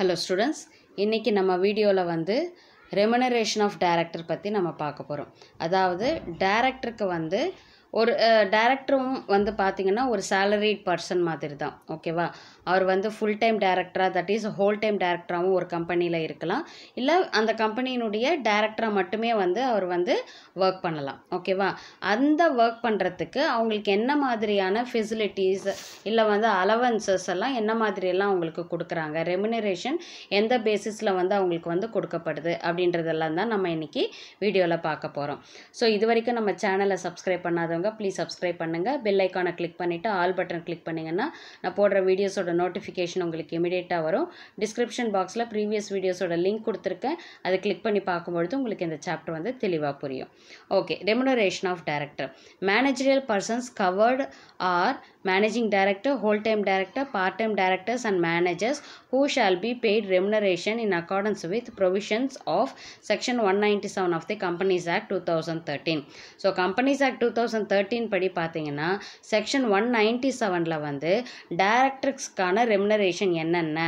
hello students இன்றைக்கி நம்ம வீடியோவில் வந்து ரெமனரேஷன் ஆஃப் டேரக்டர் பற்றி நம்ம பார்க்க போகிறோம் அதாவது டேரக்டருக்கு வந்து ஒரு டேரக்டரும் வந்து பார்த்திங்கன்னா ஒரு சேலரிட் பர்சன் மாதிரி தான் ஓகேவா அவர் வந்து ஃபுல் டைம் டேரக்டராக தட் இஸ் ஹோல் டைம் டேரக்டராகவும் ஒரு கம்பெனியில் இருக்கலாம் இல்லை அந்த கம்பெனியினுடைய டேரக்டராக மட்டுமே வந்து அவர் வந்து ஒர்க் பண்ணலாம் ஓகேவா அந்த ஒர்க் பண்ணுறதுக்கு அவங்களுக்கு என்ன மாதிரியான ஃபெசிலிட்டிஸ் இல்லை வந்து அலவன்சஸ் எல்லாம் என்ன மாதிரியெல்லாம் அவங்களுக்கு கொடுக்குறாங்க ரெமினரேஷன் எந்த பேசிஸில் வந்து அவங்களுக்கு வந்து கொடுக்கப்படுது அப்படின்றதெல்லாம் தான் நம்ம இன்றைக்கி வீடியோவில் பார்க்க போகிறோம் ஸோ இது வரைக்கும் நம்ம சேனலை சப்ஸ்கிரைப் பண்ணாத பார்க்குறவங்க ப்ளீஸ் சப்ஸ்கிரைப் பண்ணுங்கள் பெல் ஐக்கானை கிளிக் பண்ணிவிட்டு ஆல் பட்டன் கிளிக் பண்ணிங்கன்னா நான் போடுற வீடியோஸோட நோட்டிஃபிகேஷன் உங்களுக்கு இமீடியட்டாக வரும் டிஸ்கிரிப்ஷன் பாக்ஸில் ப்ரீவியஸ் வீடியோஸோட லிங்க் கொடுத்துருக்கேன் அதை கிளிக் பண்ணி பார்க்கும்பொழுது உங்களுக்கு இந்த சாப்டர் வந்து தெளிவாக புரியும் okay remuneration of director managerial persons covered are managing director whole time director part time directors and managers who shall be paid remuneration in accordance with provisions of section one ninety seven of the companies act two thousand thirteen so companies act two thousand thirteen படி பார்த்தீங்கன்னா section one ninety செவனில் வந்து டேரக்டர்ஸ்க்கான remuneration என்னென்ன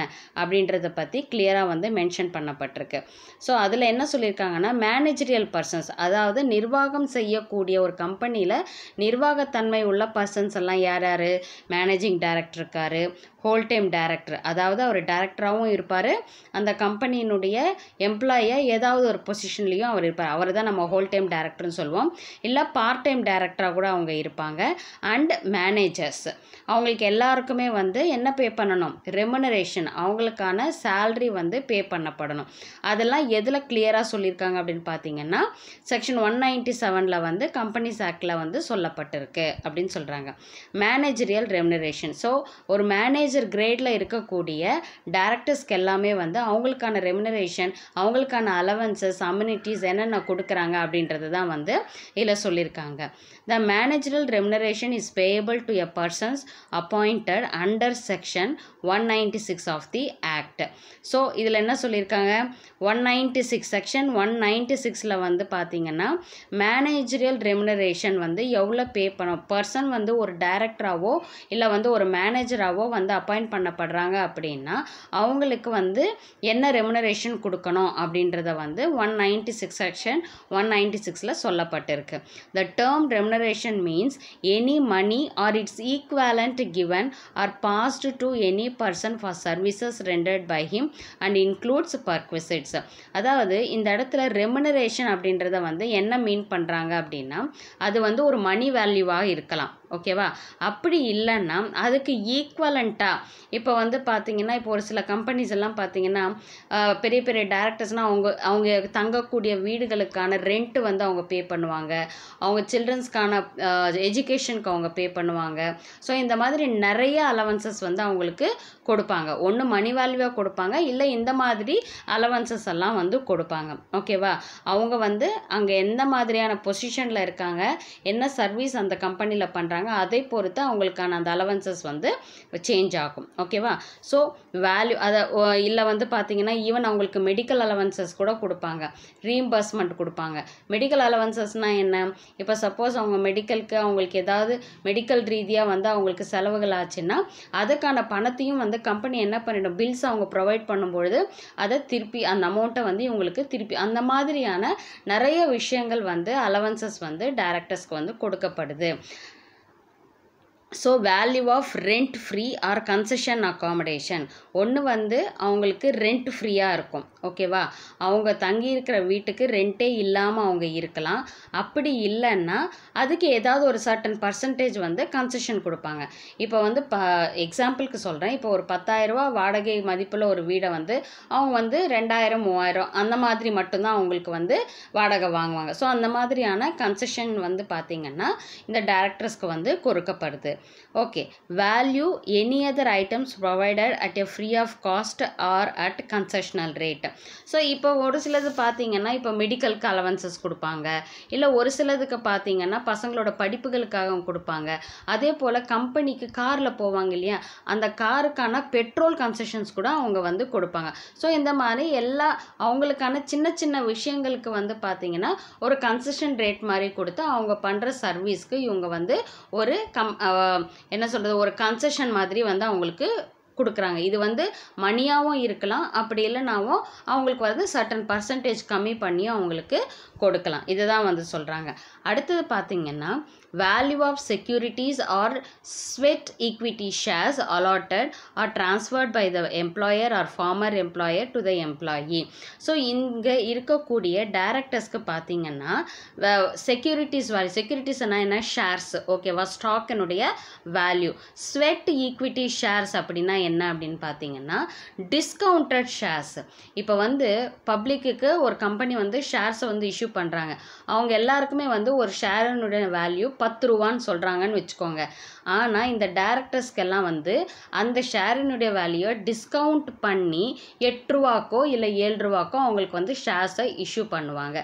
அப்படின்றத பற்றி கிளியராக வந்து mention பண்ணப்பட்டிருக்கு ஸோ அதில் என்ன சொல்லியிருக்காங்கன்னா மேனேஜரியல் பர்சன்ஸ் அதாவது நிர்வாகம் செய்யக்கூடிய ஒரு கம்பெனியில் நிர்வாகத்தன்மை உள்ள பர்சன்ஸ் எல்லாம் யார் யார் மேனேஜிங் டைரக்டர் இருக்கார் ஹோல் டைம் டேரக்டர் அதாவது அவர் டேரக்டராகவும் இருப்பார் அந்த கம்பெனியினுடைய எம்ப்ளாயாக ஏதாவது ஒரு பொசிஷன்லேயும் அவர் இருப்பார் அவர் தான் நம்ம ஹோல் டைம் டேரக்டர்னு சொல்லுவோம் இல்லை பார்ட் டைம் டேரக்டராக கூட அவங்க இருப்பாங்க அண்ட் மேனேஜர்ஸ் அவங்களுக்கு எல்லாருக்குமே வந்து என்ன பே பண்ணணும் ரெமுனரேஷன் அவங்களுக்கான சேல்ரி வந்து பே பண்ணப்படணும் அதெல்லாம் எதில் கிளியராக சொல்லியிருக்காங்க அப்படின்னு பார்த்தீங்கன்னா செக்ஷன் ஒன் நைன்டி செவனில் வந்து கம்பெனிஸ் ஆக்டில் வந்து சொல்லப்பட்டிருக்கு அப்படின்னு சொல்கிறாங்க மேனேஜரியல் ரெமுனரேஷன் ஸோ ஒரு மேனேஜ் மேனேஜர் கிரேடில் இருக்கக்கூடிய டேரக்டர்ஸ்க்கு எல்லாமே வந்து அவங்களுக்கான ரெமினரேஷன் அவங்களுக்கான அலவன்சஸ் அம்யூனிட்டிஸ் என்னென்ன கொடுக்குறாங்க அப்படின்றது தான் வந்து இதில் சொல்லியிருக்காங்க the managerial remuneration is payable to a persons appointed under section one ninety six of the act so இதில் என்ன சொல்லியிருக்காங்க one ninety six section one ninety சிக்ஸில் வந்து பார்த்தீங்கன்னா மேனேஜரியல் ரெமினரேஷன் வந்து எவ்வளோ பே பண்ணும் பர்சன் வந்து ஒரு டேரக்டராகவோ இல்லை வந்து ஒரு மேனேஜராகவோ வந்து அப்பாயிண்ட் பண்ணப்படுறாங்க அப்படின்னா அவங்களுக்கு வந்து என்ன ரெமுனரேஷன் கொடுக்கணும் அப்படின்றத வந்து one ninety six section one ninety சிக்ஸில் சொல்லப்பட்டிருக்கு the term remuneration means any money or its equivalent given or passed to any person for services rendered by him and includes perquisites அதாவது இந்த இடத்துல ரெமுனரேஷன் அப்படின்றத வந்து என்ன மீன் பண்ணுறாங்க அப்படின்னா அது வந்து ஒரு மணி வேல்யூவாக இருக்கலாம் ஓகேவா அப்படி இல்லைன்னா அதுக்கு ஈக்குவலண்ட்டாக இப்போ வந்து பார்த்தீங்கன்னா இப்போ ஒரு சில கம்பெனிஸ் எல்லாம் பார்த்தீங்கன்னா பெரிய பெரிய டேரக்டர்ஸ்னால் அவங்க அவங்க தங்கக்கூடிய வீடுகளுக்கான ரெண்ட்டு வந்து அவங்க பே பண்ணுவாங்க அவங்க சில்ட்ரன்ஸ்க்கான எஜுகேஷனுக்கு அவங்க பே பண்ணுவாங்க ஸோ இந்த மாதிரி நிறைய அலவன்சஸ் வந்து அவங்களுக்கு கொடுப்பாங்க ஒன்று மணி வேல்யூவாக கொடுப்பாங்க இல்லை இந்த மாதிரி அலவன்சஸ் எல்லாம் வந்து கொடுப்பாங்க ஓகேவா அவங்க வந்து அங்கே எந்த மாதிரியான பொசிஷனில் இருக்காங்க என்ன சர்வீஸ் அந்த கம்பெனியில் பண்ணுறாங்க பண்ணுறாங்க அதை பொறுத்து அவங்களுக்கான அந்த அலவன்சஸ் வந்து சேஞ்ச் ஆகும் ஓகேவா ஸோ வேல்யூ அதை இல்லை வந்து பார்த்திங்கன்னா ஈவன் அவங்களுக்கு மெடிக்கல் அலவன்சஸ் கூட கொடுப்பாங்க ரீம்பர்ஸ்மெண்ட் கொடுப்பாங்க மெடிக்கல் அலவன்சஸ்னால் என்ன இப்போ சப்போஸ் அவங்க மெடிக்கலுக்கு அவங்களுக்கு ஏதாவது மெடிக்கல் ரீதியாக வந்து அவங்களுக்கு செலவுகள் ஆச்சுன்னா அதுக்கான பணத்தையும் வந்து கம்பெனி என்ன பண்ணிடும் பில்ஸ் அவங்க ப்ரொவைட் பண்ணும்பொழுது அதை திருப்பி அந்த அமௌண்ட்டை வந்து இவங்களுக்கு திருப்பி அந்த மாதிரியான நிறைய விஷயங்கள் வந்து அலவன்சஸ் வந்து டேரக்டர்ஸ்க்கு வந்து கொடுக்கப்படுது so value of rent free or concession accommodation ஒன்று வந்து அவங்களுக்கு ரெண்ட் ஃப்ரீயாக இருக்கும் ஓகேவா அவங்க தங்கியிருக்கிற வீட்டுக்கு ரெண்ட்டே இல்லாமல் அவங்க இருக்கலாம் அப்படி இல்லைன்னா அதுக்கு ஏதாவது ஒரு சர்டன் பர்சன்டேஜ் வந்து கன்செஷன் கொடுப்பாங்க இப்போ வந்து ப எக்ஸாம்பிளுக்கு சொல்கிறேன் இப்போ ஒரு பத்தாயிரரூபா வாடகை மதிப்பில் ஒரு வீடை வந்து அவங்க வந்து ரெண்டாயிரம் மூவாயிரம் அந்த மாதிரி மட்டும்தான் அவங்களுக்கு வந்து வாடகை வாங்குவாங்க ஸோ அந்த மாதிரியான கன்செஷன் வந்து பார்த்திங்கன்னா இந்த டேரக்டர்ஸ்க்கு வந்து கொடுக்கப்படுது okay value any other items provided at a free of cost or at concessional rate so இப்போ ஒரு சிலது பார்த்தீங்கன்னா இப்போ மெடிக்கலுக்கு அலவன்சஸ் கொடுப்பாங்க இல்லை ஒரு சிலதுக்கு பார்த்தீங்கன்னா பசங்களோட படிப்புகளுக்காக கொடுப்பாங்க அதே போல் கம்பெனிக்கு காரில் போவாங்க இல்லையா அந்த காருக்கான பெட்ரோல் கன்செஷன்ஸ் கூட அவங்க வந்து கொடுப்பாங்க ஸோ இந்த மாதிரி எல்லா அவங்களுக்கான சின்ன சின்ன விஷயங்களுக்கு வந்து பார்த்தீங்கன்னா ஒரு கன்செஷன் ரேட் மாதிரி கொடுத்து அவங்க பண்ணுற சர்வீஸ்க்கு இவங்க வந்து ஒரு கம் என்ன சொல்கிறது ஒரு கன்செஷன் மாதிரி வந்து அவங்களுக்கு கொடுக்குறாங்க இது வந்து மணியாகவும் இருக்கலாம் அப்படி இல்லைனாவும் அவங்களுக்கு வந்து சர்டன் பர்சன்டேஜ் கம்மி பண்ணி அவங்களுக்கு கொடுக்கலாம் இதை தான் வந்து சொல்கிறாங்க அடுத்தது பார்த்திங்கன்னா value of securities or sweat equity shares allotted or transferred by the employer or former employer to the employee so இங்கே இருக்கக்கூடிய டேரக்டர்ஸ்க்கு பார்த்தீங்கன்னா செக்யூரிட்டிஸ் வேல்யூ செக்யூரிட்டிஸ்னால் என்ன ஷேர்ஸ் ஓகேவா ஸ்டாக்கினுடைய வேல்யூ ஸ்வெட் ஈக்விட்டி ஷேர்ஸ் அப்படின்னா என்ன அப்படின்னு பார்த்தீங்கன்னா டிஸ்கவுண்டட் ஷேர்ஸ் இப்போ வந்து பப்ளிக்கு ஒரு கம்பெனி வந்து ஷேர்ஸை வந்து இஷ்யூ பண்ணுறாங்க அவங்க எல்லாருக்குமே வந்து ஒரு ஷேரனுடைய வேல்யூ பத்து ரூபான்னு சொல்கிறாங்கன்னு வச்சுக்கோங்க ஆனால் இந்த டேரக்டர்ஸ்க்கெல்லாம் வந்து அந்த ஷேரினுடைய வேல்யூவை டிஸ்கவுண்ட் பண்ணி எட்டு ரூபாக்கோ இல்லை ஏழு ரூபாக்கோ அவங்களுக்கு வந்து ஷேர்ஸை இஷ்யூ பண்ணுவாங்க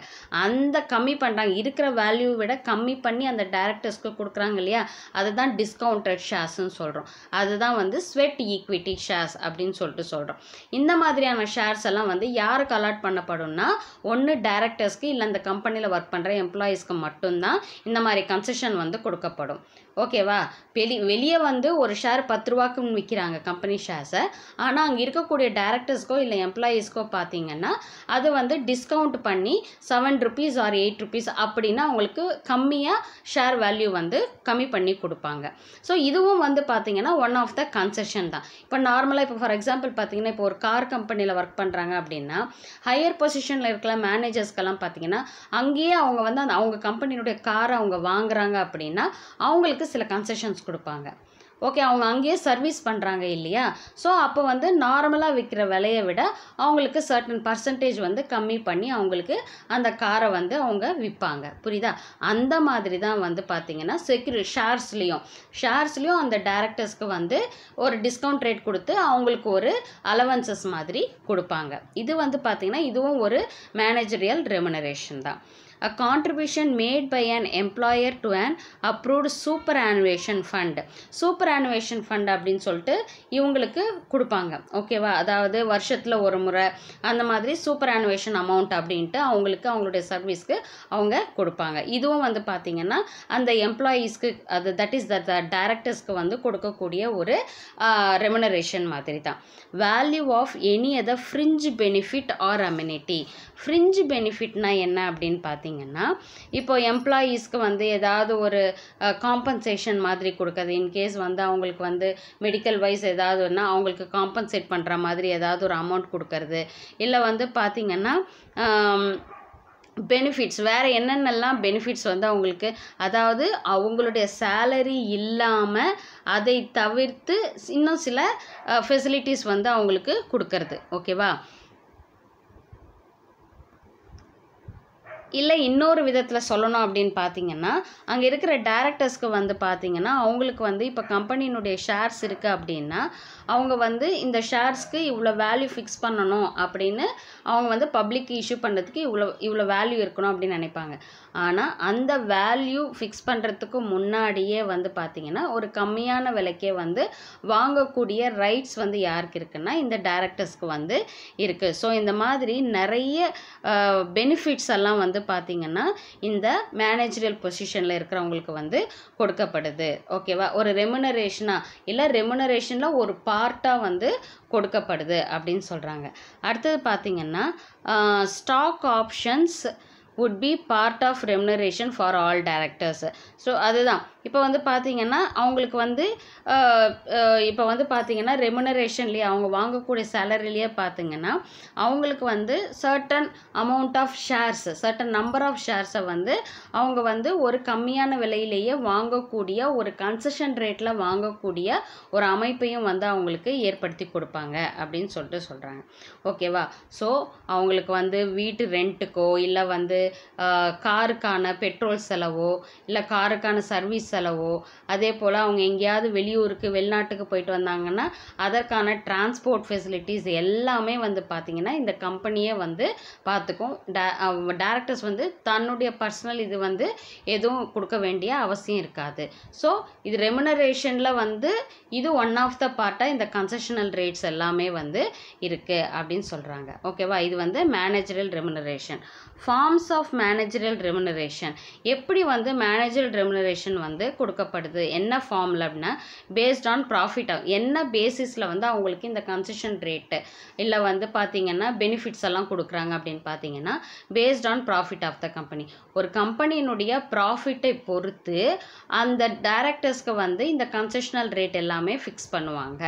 அந்த கம்மி பண்ணுறாங்க இருக்கிற வேல்யூ விட கம்மி பண்ணி அந்த டேரக்டர்ஸ்க்கு கொடுக்குறாங்க இல்லையா அதுதான் டிஸ்கவுண்டட் ஷேர்ஸ்ன்னு சொல்கிறோம் அதுதான் வந்து ஸ்வெட் ஈக்விட்டி ஷேர்ஸ் அப்படின்னு சொல்லிட்டு சொல்கிறோம் இந்த மாதிரியான ஷேர்ஸ் எல்லாம் வந்து யாருக்கு அலாட் பண்ணப்படும்னா ஒன்று டேரக்டர்ஸ்க்கு இல்லை அந்த கம்பெனியில் ஒர்க் பண்ணுற எம்ப்ளாயீஸ்க்கு மட்டும்தான் இந்த மாதிரி கன்செஷன் வந்து கொடுக்கப்படும் ஓகேவா வெளி வெளியே வந்து ஒரு ஷேர் பத்து ரூபாய்க்கு விற்கிறாங்க கம்பெனி ஷேர்ஸை ஆனால் அங்கே இருக்கக்கூடிய டேரக்டர்ஸ்க்கோ இல்லை எம்ப்ளாயீஸ்க்கோ பார்த்தீங்கன்னா அது வந்து டிஸ்கவுண்ட் பண்ணி seven rupees or eight rupees அப்படின்னா அவங்களுக்கு கம்மியாக ஷேர் வேல்யூ வந்து கம்மி பண்ணி கொடுப்பாங்க ஸோ இதுவும் வந்து பார்த்தீங்கன்னா ஒன் ஆஃப் த கன்செஷன் தான் இப்போ நார்மலாக இப்போ ஃபார் எக்ஸாம்பிள் பார்த்தீங்கன்னா இப்போ ஒரு கார் கம்பெனியில் ஒர்க் பண்ணுறாங்க அப்படின்னா ஹையர் பொசிஷனில் இருக்கிற மேனேஜர்ஸ்க்கெல்லாம் பார்த்தீங்கன்னா அங்கேயே அவங்க வந்து அந்த அவங்க கம்பெனியினுடைய காரை அவங்க வாங்குறாங்க அப்படின்னா அவங்களுக்கு சில கன்செஷன்ஸ் கொடுப்பாங்க ஓகே அவங்க அங்கேயே சர்வீஸ் பண்ணுறாங்க இல்லையா ஸோ அப்போ வந்து நார்மலாக விற்கிற விலையை விட அவங்களுக்கு சர்டன் பர்சன்டேஜ் வந்து கம்மி பண்ணி அவங்களுக்கு அந்த காரை வந்து அவங்க விற்பாங்க புரியுதா அந்த மாதிரி தான் வந்து பார்த்திங்கன்னா செக்யூரி ஷேர்ஸ்லேயும் ஷேர்ஸ்லேயும் அந்த டேரக்டர்ஸ்க்கு வந்து ஒரு டிஸ்கவுண்ட் ரேட் கொடுத்து அவங்களுக்கு ஒரு அலவன்சஸ் மாதிரி கொடுப்பாங்க இது வந்து பார்த்திங்கன்னா இதுவும் ஒரு மேனேஜரியல் ரெமனரேஷன் தான் contribution made by an employer to an to super approved superannuation super superannuation fund அப்படின்னு சொல்லிட்டு இவங்களுக்கு கொடுப்பாங்க ஓகேவா அதாவது வருஷத்தில் ஒரு முறை அந்த மாதிரி சூப்பர் சூப்பரானுவேஷன் அமௌண்ட் அப்படின்ட்டு அவங்களுக்கு அவங்களுடைய சர்வீஸ்க்கு அவங்க கொடுப்பாங்க இதுவும் வந்து பார்த்திங்கன்னா அந்த எம்ப்ளாயீஸ்க்கு அது தட் இஸ் த டைரக்டர்ஸ்க்கு வந்து கொடுக்கக்கூடிய ஒரு ரெமுனரேஷன் மாதிரி தான் value of any other fringe benefit or amenity fringe பெனிஃபிட்னா என்ன அப்படின்னு பார்த்தீங்கன்னா பார்த்தீங்கன்னா இப்போ எம்ப்ளாயீஸ்க்கு வந்து ஏதாவது ஒரு காம்பன்சேஷன் மாதிரி கொடுக்குறது இன்கேஸ் வந்து அவங்களுக்கு வந்து மெடிக்கல் வைஸ் ஏதாவதுன்னா அவங்களுக்கு காம்பன்சேட் பண்ணுற மாதிரி ஏதாவது ஒரு அமௌண்ட் கொடுக்கறது இல்லை வந்து பார்த்திங்கன்னா பெனிஃபிட்ஸ் வேறு என்னென்னலாம் பெனிஃபிட்ஸ் வந்து அவங்களுக்கு அதாவது அவங்களுடைய சேலரி இல்லாமல் அதை தவிர்த்து இன்னும் சில ஃபெசிலிட்டிஸ் வந்து அவங்களுக்கு கொடுக்கறது ஓகேவா இல்லை இன்னொரு விதத்தில் சொல்லணும் அப்படின்னு பார்த்தீங்கன்னா அங்கே இருக்கிற டேரக்டர்ஸ்க்கு வந்து பார்த்திங்கன்னா அவங்களுக்கு வந்து இப்போ கம்பெனியினுடைய ஷேர்ஸ் இருக்குது அப்படின்னா அவங்க வந்து இந்த ஷேர்ஸ்க்கு இவ்வளோ வேல்யூ ஃபிக்ஸ் பண்ணணும் அப்படின்னு அவங்க வந்து பப்ளிக் இஷ்யூ பண்ணுறதுக்கு இவ்வளோ இவ்வளோ வேல்யூ இருக்கணும் அப்படின்னு நினைப்பாங்க ஆனால் அந்த வேல்யூ ஃபிக்ஸ் பண்ணுறதுக்கு முன்னாடியே வந்து பார்த்திங்கன்னா ஒரு கம்மியான விலைக்கே வந்து வாங்கக்கூடிய ரைட்ஸ் வந்து யாருக்கு இருக்குன்னா இந்த டேரக்டர்ஸ்க்கு வந்து இருக்குது ஸோ இந்த மாதிரி நிறைய பெனிஃபிட்ஸ் எல்லாம் வந்து பார்த்திங்கன்னா இந்த மேனேஜரியல் பொசிஷனில் இருக்கிறவங்களுக்கு வந்து கொடுக்கப்படுது ஓகேவா ஒரு ரெமுனரேஷனாக இல்லை ரெமுனரேஷனில் ஒரு பார்ட்டாக வந்து கொடுக்கப்படுது அப்படின்னு சொல்கிறாங்க அடுத்தது பார்த்திங்கன்னா stock options would be part of remuneration for all directors so அதுதான் இப்போ வந்து பார்த்தீங்கன்னா அவங்களுக்கு வந்து இப்போ வந்து பார்த்திங்கன்னா ரெமுனரேஷன்லேயே அவங்க வாங்கக்கூடிய சேலரிலேயே பார்த்தீங்கன்னா அவங்களுக்கு வந்து certain amount of shares certain number of ஷேர்ஸை வந்து அவங்க வந்து ஒரு கம்மியான விலையிலேயே வாங்கக்கூடிய ஒரு கன்செஷன் ரேட்டில் வாங்கக்கூடிய ஒரு அமைப்பையும் வந்து அவங்களுக்கு ஏற்படுத்தி கொடுப்பாங்க அப்படின்னு சொல்லிட்டு சொல்கிறாங்க ஓகேவா ஸோ அவங்களுக்கு வந்து வீட்டு ரெண்ட்டுக்கோ இல்லை வந்து காருக்கான பெட்ரோல் செலவோ இல்லை காருக்கான சர்வீஸ் செலவோ அதே போல் அவங்க எங்கேயாவது வெளியூருக்கு வெளிநாட்டுக்கு போயிட்டு வந்தாங்கன்னா அதற்கான டிரான்ஸ்போர்ட் ஃபெசிலிட்டிஸ் எல்லாமே வந்து பார்த்திங்கன்னா இந்த கம்பெனியே வந்து பார்த்துக்கும் டேரக்டர்ஸ் வந்து தன்னுடைய பர்சனல் இது வந்து எதுவும் கொடுக்க வேண்டிய அவசியம் இருக்காது ஸோ இது ரெமுனரேஷனில் வந்து இது ஒன் ஆஃப் த பார்ட்டாக இந்த கன்செஷனல் ரேட்ஸ் எல்லாமே வந்து இருக்குது அப்படின்னு சொல்கிறாங்க ஓகேவா இது வந்து managerial remuneration forms of managerial remuneration எப்படி வந்து மேனேஜரல் ரெமுனரேஷன் வந்து கொடுக்கப்படுது என்ன ஃபார்மில் அப்படின்னா பேஸ்ட் ஆன் ப்ராஃபிட் என்ன பேசிஸில் வந்து அவங்களுக்கு இந்த கன்செஷன் ரேட்டு இல்லை வந்து பார்த்தீங்கன்னா பெனிஃபிட்ஸ் எல்லாம் கொடுக்குறாங்க அப்படின்னு பார்த்தீங்கன்னா based on profit of the company ஒரு கம்பெனியினுடைய ப்ராஃபிட்டை பொறுத்து அந்த டைரக்டர்ஸ்க்கு வந்து இந்த கன்செஷனல் ரேட் எல்லாமே ஃபிக்ஸ் பண்ணுவாங்க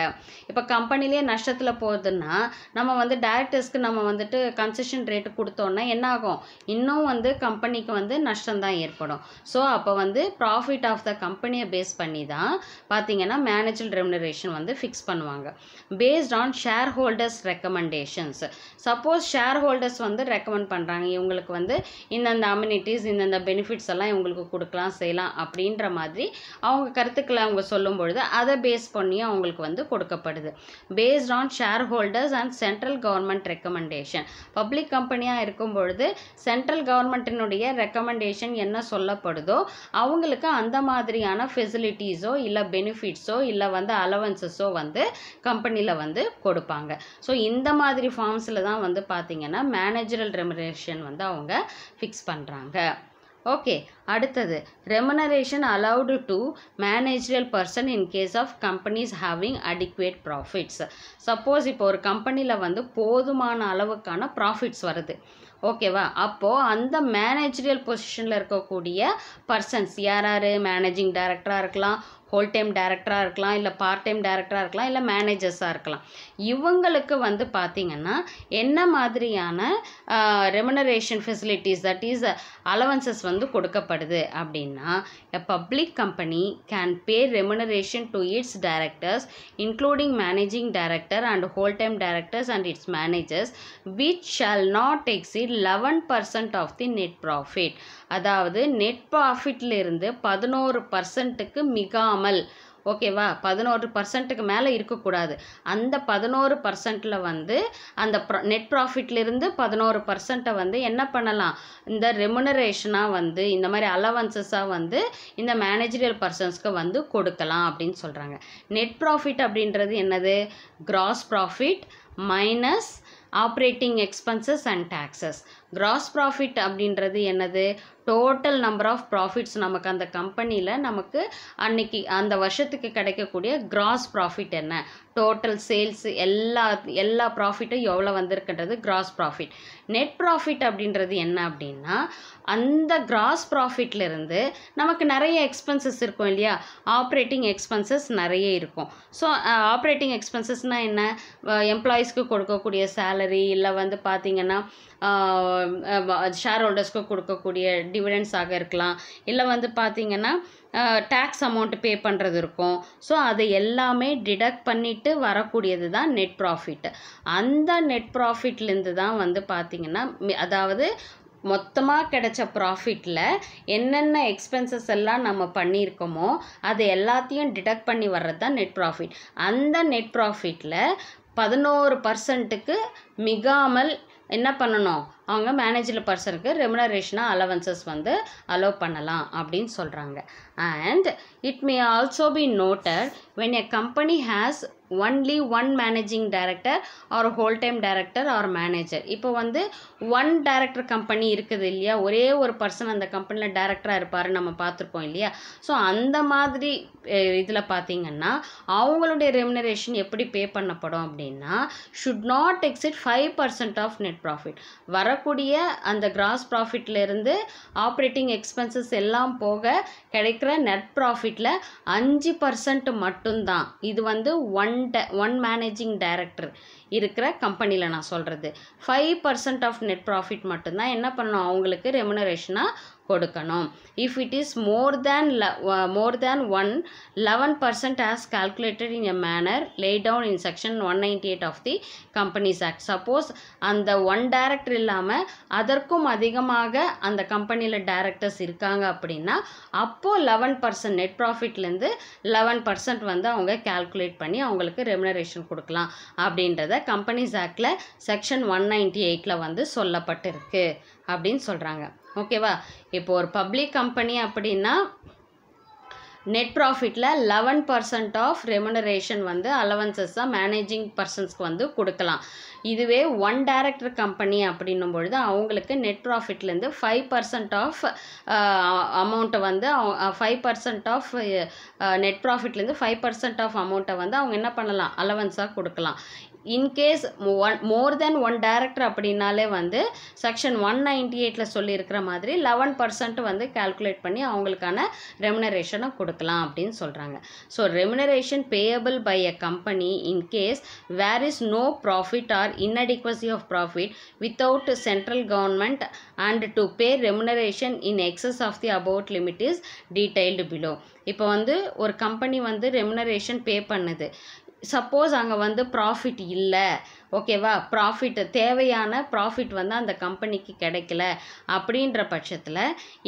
இப்போ கம்பெனிலே நஷ்டத்தில் போகுதுன்னா நம்ம வந்து டேரக்டர்ஸ்க்கு நம்ம வந்துட்டு கன்செஷன் ரேட்டு கொடுத்தோன்னா என்ன ஆகும் இன்னும் அதுவும் வந்து கம்பெனிக்கு வந்து நஷ்டம் தான் ஏற்படும் ஸோ அப்போ வந்து ப்ராஃபிட் ஆஃப் த கம்பெனியை பேஸ் பண்ணி தான் பார்த்தீங்கன்னா மேனேஜர் ரெமுனரேஷன் வந்து ஃபிக்ஸ் பண்ணுவாங்க based on share holders recommendations suppose share holders வந்து ரெக்கமெண்ட் பண்ணுறாங்க இவங்களுக்கு வந்து இந்தந்த அம்யூனிட்டிஸ் இந்தந்த பெனிஃபிட்ஸ் எல்லாம் இவங்களுக்கு கொடுக்கலாம் செய்யலாம் அப்படின்ற மாதிரி அவங்க கருத்துக்களை அவங்க சொல்லும் பொழுது அதை பேஸ் பண்ணியும் அவங்களுக்கு வந்து கொடுக்கப்படுது based on share holders and central government recommendation public கம்பெனியாக இருக்கும் பொழுது சென்ட்ரல் சென்ட்ரல் கவர்மெண்ட்டினுடைய ரெக்கமெண்டேஷன் என்ன சொல்லப்படுதோ அவங்களுக்கு அந்த மாதிரியான ஃபெசிலிட்டிஸோ இல்லை பெனிஃபிட்ஸோ இல்லை வந்து அலவன்சஸோ வந்து கம்பெனியில் வந்து கொடுப்பாங்க ஸோ இந்த மாதிரி ஃபார்ம்ஸில் தான் வந்து பார்த்திங்கன்னா மேனேஜரல் ரெமரேஷன் வந்து அவங்க ஃபிக்ஸ் பண்ணுறாங்க ஓகே அடுத்தது remuneration allowed to managerial person in case of companies having adequate profits suppose இப்போ ஒரு கம்பெனியில் வந்து போதுமான அளவுக்கான ப்ராஃபிட்ஸ் வருது ஓகேவா அப்போது அந்த மேனேஜரியல் பொசிஷனில் இருக்கக்கூடிய பர்சன்ஸ் யார் யார் மேனேஜிங் டைரக்டராக இருக்கலாம் ஹோல் டைம் டேரக்டராக இருக்கலாம் இல்லை பார்ட் டைம் டேரக்டராக இருக்கலாம் இல்லை மேனேஜர்ஸாக இருக்கலாம் இவங்களுக்கு வந்து பார்த்திங்கன்னா என்ன மாதிரியான remuneration facilities that is allowances வந்து கொடுக்கப்படுது அப்படின்னா a public company can pay remuneration to its directors including managing director and whole time directors and its managers which shall not exceed eleven percent of the net profit அதாவது net ப்ராஃபிட்லேருந்து பதினோரு பர்சன்ட்டுக்கு மிகாமல் ஓகேவா பதினோரு பர்சன்ட்டுக்கு மேலே இருக்கக்கூடாது அந்த பதினோரு பர்சன்ட்டில் வந்து அந்த நெட் ப்ராஃபிட்லேருந்து பதினோரு பர்சன்ட்டை வந்து என்ன பண்ணலாம் இந்த ரெமுனரேஷனாக வந்து இந்த மாதிரி அலவன்சஸாக வந்து இந்த மேனேஜரியல் பர்சன்ஸ்க்கு வந்து கொடுக்கலாம் அப்படின்னு சொல்கிறாங்க நெட் ப்ராஃபிட் அப்படின்றது என்னது gross profit minus operating expenses and taxes gross profit அப்படின்றது என்னது டோட்டல் நம்பர் ஆஃப் ப்ராஃபிட்ஸ் நமக்கு அந்த கம்பெனியில் நமக்கு அன்னைக்கு அந்த வருஷத்துக்கு கிடைக்கக்கூடிய கிராஸ் ப்ராஃபிட் என்ன டோட்டல் சேல்ஸ் எல்லா எல்லா ப்ராஃபிட்டும் எவ்வளோ வந்திருக்குன்றது கிராஸ் ப்ராஃபிட் நெட் ப்ராஃபிட் அப்படின்றது என்ன அப்படின்னா அந்த கிராஸ் ப்ராஃபிட்லேருந்து நமக்கு நிறைய எக்ஸ்பென்சஸ் இருக்கும் இல்லையா ஆப்ரேட்டிங் எக்ஸ்பென்சஸ் நிறைய இருக்கும் ஸோ ஆப்ரேட்டிங் எக்ஸ்பென்சஸ்னால் என்ன எம்ப்ளாயீஸ்க்கு கொடுக்கக்கூடிய சேலரி இல்லை வந்து பார்த்திங்கன்னா ஷேர் ஹோல்டர்ஸ்க்கு கொடுக்கக்கூடிய டி டிவிடென்ஸாக இருக்கலாம் இல்லை வந்து பார்த்திங்கன்னா டேக்ஸ் அமௌண்ட்டு பே பண்ணுறது இருக்கும் ஸோ அதை எல்லாமே டிடக்ட் பண்ணிவிட்டு வரக்கூடியது தான் நெட் ப்ராஃபிட் அந்த நெட் ப்ராஃபிட்லேருந்து தான் வந்து பார்த்திங்கன்னா அதாவது மொத்தமாக கிடைச்ச ப்ராஃபிட்டில் என்னென்ன எக்ஸ்பென்சஸ் எல்லாம் நம்ம பண்ணியிருக்கோமோ அது எல்லாத்தையும் டிடக்ட் பண்ணி வர்றது தான் நெட் ப்ராஃபிட் அந்த நெட் ப்ராஃபிட்டில் பதினோரு பர்சன்ட்டுக்கு மிகாமல் என்ன பண்ணணும் அவங்க மேனேஜில் பர்சனுக்கு ரெமுனரேஷனாக அலவன்சஸ் வந்து அலோவ் பண்ணலாம் அப்படின்னு சொல்கிறாங்க and it may also be noted when a company has only one managing director or whole time director or manager இப்போ வந்து ஒன் டைரக்டர் கம்பெனி இருக்குது இல்லையா ஒரே ஒரு பர்சன் அந்த கம்பெனியில் டைரக்டராக இருப்பார் நம்ம பார்த்துருப்போம் இல்லையா ஸோ அந்த மாதிரி இதில் பார்த்தீங்கன்னா அவங்களுடைய ரெமினரேஷன் எப்படி பே பண்ணப்படும் அப்படின்னா should not exceed five percent of net profit வர வரக்கூடிய அந்த கிராஸ் ப்ராஃபிட்லேருந்து ஆப்ரேட்டிங் எக்ஸ்பென்சஸ் எல்லாம் போக கிடைக்கிற நெட் ப்ராஃபிட்டில் அஞ்சு பர்சன்ட் மட்டும்தான் இது வந்து ஒன் ட ஒன் மேனேஜிங் டைரக்டர் இருக்கிற கம்பெனியில் நான் சொல்கிறது five percent of net profit மட்டும்தான் என்ன பண்ணணும் அவங்களுக்கு ரெமுனரேஷனாக கொடுக்கணும் if it is more than more than one eleven percent as calculated in a manner laid down in section one ninety eight of the companies act suppose அந்த one director இல்லாமல் அதற்கும் அதிகமாக அந்த கம்பெனியில் டேரக்டர்ஸ் இருக்காங்க அப்படின்னா அப்போது லெவன் பர்சன்ட் நெட் ப்ராஃபிட்லேருந்து லெவன் பர்சன்ட் வந்து அவங்க கேல்குலேட் பண்ணி அவங்களுக்கு ரெமினரேஷன் கொடுக்கலாம் அப்படின்றத கம்பெனிஸ் ஆக்டில் செக்ஷன் ஒன் நைன்டி எயிட்டில் வந்து சொல்லப்பட்டிருக்கு அப்படின்னு சொல்கிறாங்க ஓகேவா இப்போ ஒரு பப்ளிக் கம்பெனி அப்படின்னா நெட் ப்ராஃபிட்டில் லெவன் பர்சன்ட் ஆஃப் ரெமுனரேஷன் வந்து தான் மேனேஜிங் பர்சன்ஸ்க்கு வந்து கொடுக்கலாம் இதுவே ஒன் டைரக்டர் கம்பெனி அப்படின்னும் பொழுது அவங்களுக்கு நெட் ப்ராஃபிட்லேருந்து ஃபைவ் பர்சன்ட் ஆஃப் அமௌண்ட்டை வந்து ஃபைவ் பர்சன்ட் ஆஃப் நெட் ப்ராஃபிட்லேருந்து ஃபைவ் பர்சன்ட் ஆஃப் அமௌண்ட்டை வந்து அவங்க என்ன பண்ணலாம் அலவன்ஸாக கொடுக்கலாம் in case one more than one director அப்படின்னாலே வந்து செக்ஷன் ஒன் நைன்டி எயிட்டில் சொல்லியிருக்கிற மாதிரி லெவன் பர்சன்ட் வந்து கால்குலேட் பண்ணி அவங்களுக்கான ரெமினரேஷனை கொடுக்கலாம் அப்படின்னு சொல்கிறாங்க so remuneration payable by a company in case where is no profit or inadequacy of profit without central government and to pay remuneration in excess of the about limit is detailed below இப்போ வந்து ஒரு company வந்து remuneration பே பண்ணுது suppose அங்கே வந்து profit இல்லை ஓகேவா profit தேவையான ப்ராஃபிட் வந்து அந்த கம்பெனிக்கு கிடைக்கல அப்படின்ற பட்சத்தில்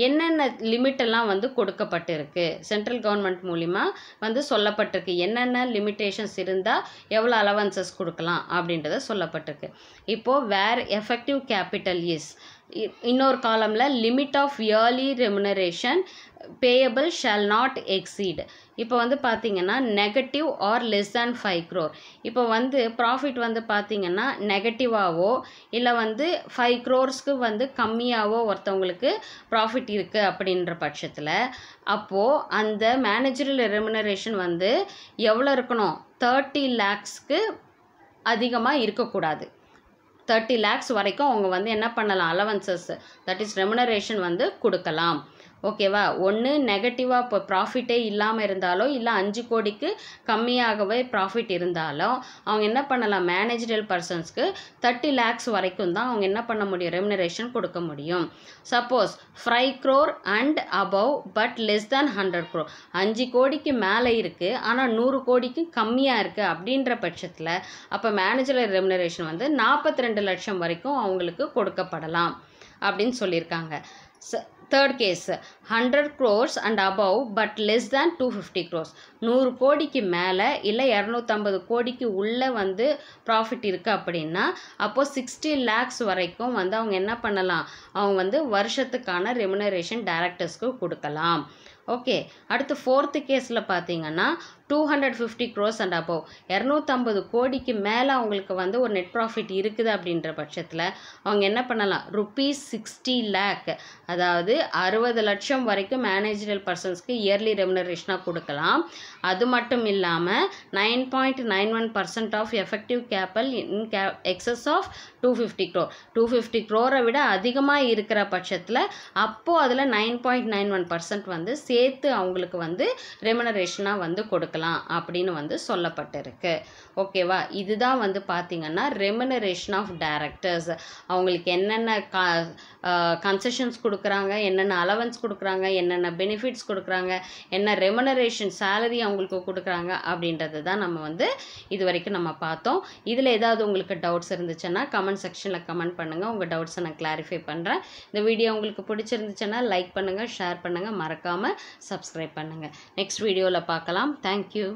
என்னென்ன லிமிட்டெல்லாம் வந்து கொடுக்கப்பட்டிருக்கு சென்ட்ரல் கவர்மெண்ட் மூலிமா வந்து சொல்லப்பட்டிருக்கு என்னென்ன லிமிட்டேஷன்ஸ் இருந்தால் எவ்வளோ அலவன்சஸ் கொடுக்கலாம் அப்படின்றத சொல்லப்பட்டிருக்கு இப்போது வேர் எஃபெக்டிவ் கேபிட்டல் இஸ் இன்னொரு காலமில் limit of yearly remuneration payable shall not exceed இப்போ வந்து பார்த்தீங்கன்னா negative or less than five crore இப்போ வந்து ப்ராஃபிட் வந்து பார்த்தீங்கன்னா ஆவோ இல்லை வந்து ஃபைவ் க்ரோர்ஸ்க்கு வந்து கம்மியாகவோ ஒருத்தவங்களுக்கு ப்ராஃபிட் இருக்குது அப்படின்ற பட்சத்தில் அப்போது அந்த managerial ரெமினரேஷன் வந்து எவ்வளோ இருக்கணும் தேர்ட்டி லேக்ஸ்க்கு அதிகமாக இருக்கக்கூடாது தேர்ட்டி லேக்ஸ் வரைக்கும் அவங்க வந்து என்ன பண்ணலாம் allowances தட் இஸ் remuneration வந்து கொடுக்கலாம் ஓகேவா ஒன்று நெகட்டிவாக இப்போ ப்ராஃபிட்டே இல்லாமல் இருந்தாலோ இல்லை அஞ்சு கோடிக்கு கம்மியாகவே ப்ராஃபிட் இருந்தாலும் அவங்க என்ன பண்ணலாம் மேனேஜரல் பர்சன்ஸ்க்கு தேர்ட்டி லேக்ஸ் வரைக்கும் தான் அவங்க என்ன பண்ண முடியும் ரெமினரேஷன் கொடுக்க முடியும் suppose five crore and above but less than hundred crore அஞ்சு கோடிக்கு மேலே இருக்குது ஆனால் நூறு கோடிக்கு கம்மியாக இருக்குது அப்படின்ற பட்சத்தில் அப்போ மேனேஜர் ரெமினரேஷன் வந்து நாற்பத்தி ரெண்டு லட்சம் வரைக்கும் அவங்களுக்கு கொடுக்கப்படலாம் அப்படின்னு சொல்லியிருக்காங்க ச third case hundred crores and above but less than two fifty crores நூறு கோடிக்கு மேலே இல்லை இரநூத்தம்பது கோடிக்கு உள்ளே வந்து ப்ராஃபிட் இருக்குது அப்படின்னா அப்போது சிக்ஸ்டி லேக்ஸ் வரைக்கும் வந்து அவங்க என்ன பண்ணலாம் அவங்க வந்து வருஷத்துக்கான ரெமுனரேஷன் டேரக்டர்ஸ்க்கு கொடுக்கலாம் ஓகே அடுத்து ஃபோர்த்து கேஸில் பார்த்தீங்கன்னா two hundred fifty crores and above இரநூத்தம்பது கோடிக்கு மேலே அவங்களுக்கு வந்து ஒரு நெட் ப்ராஃபிட் இருக்குது அப்படின்ற பட்சத்தில் அவங்க என்ன பண்ணலாம் ருப்பீஸ் சிக்ஸ்டி லேக் அதாவது அறுபது லட்சம் வரைக்கும் மேனேஜரல் பர்சன்ஸ்க்கு இயர்லி ரெமுனரேஷனாக கொடுக்கலாம் அது மட்டும் இல்லாமல் nine point nine one percent of effective capital in கே excess of two fifty crore two fifty க்ரோரை விட அதிகமாக இருக்கிற பட்சத்தில் அப்போது அதில் nine point nine one percent வந்து சேர்த்து அவங்களுக்கு வந்து ரெமனரேஷனாக வந்து கொடுக்கலாம் அப்படின்னு வந்து சொல்லப்பட்டிருக்கு ஓகேவா இதுதான் வந்து பார்த்திங்கன்னா ரெமனரேஷன் ஆஃப் டேரக்டர்ஸ் அவங்களுக்கு என்னென்ன கா கன்செஷன்ஸ் கொடுக்குறாங்க என்னென்ன அலவன்ஸ் கொடுக்குறாங்க என்னென்ன பெனிஃபிட்ஸ் கொடுக்குறாங்க என்ன ரெமனரேஷன் சேலரி அவங்களுக்கு கொடுக்குறாங்க அப்படின்றது தான் நம்ம வந்து இது வரைக்கும் நம்ம பார்த்தோம் இதில் ஏதாவது உங்களுக்கு டவுட்ஸ் இருந்துச்சுன்னா கமெண்ட் செக்ஷனில் கமெண்ட் பண்ணுங்கள் உங்கள் டவுட்ஸை நான் கிளாரிஃபை பண்ணுறேன் இந்த வீடியோ உங்களுக்கு பிடிச்சிருந்துச்சுன்னா லைக் பண்ணுங்கள் ஷேர் பண்ணுங்கள் மறக்காமல் சப்ஸ்கிரைப் பண்ணுங்கள் நெக்ஸ்ட் வீடியோவில் பார்க்கலாம் தேங்க்யூ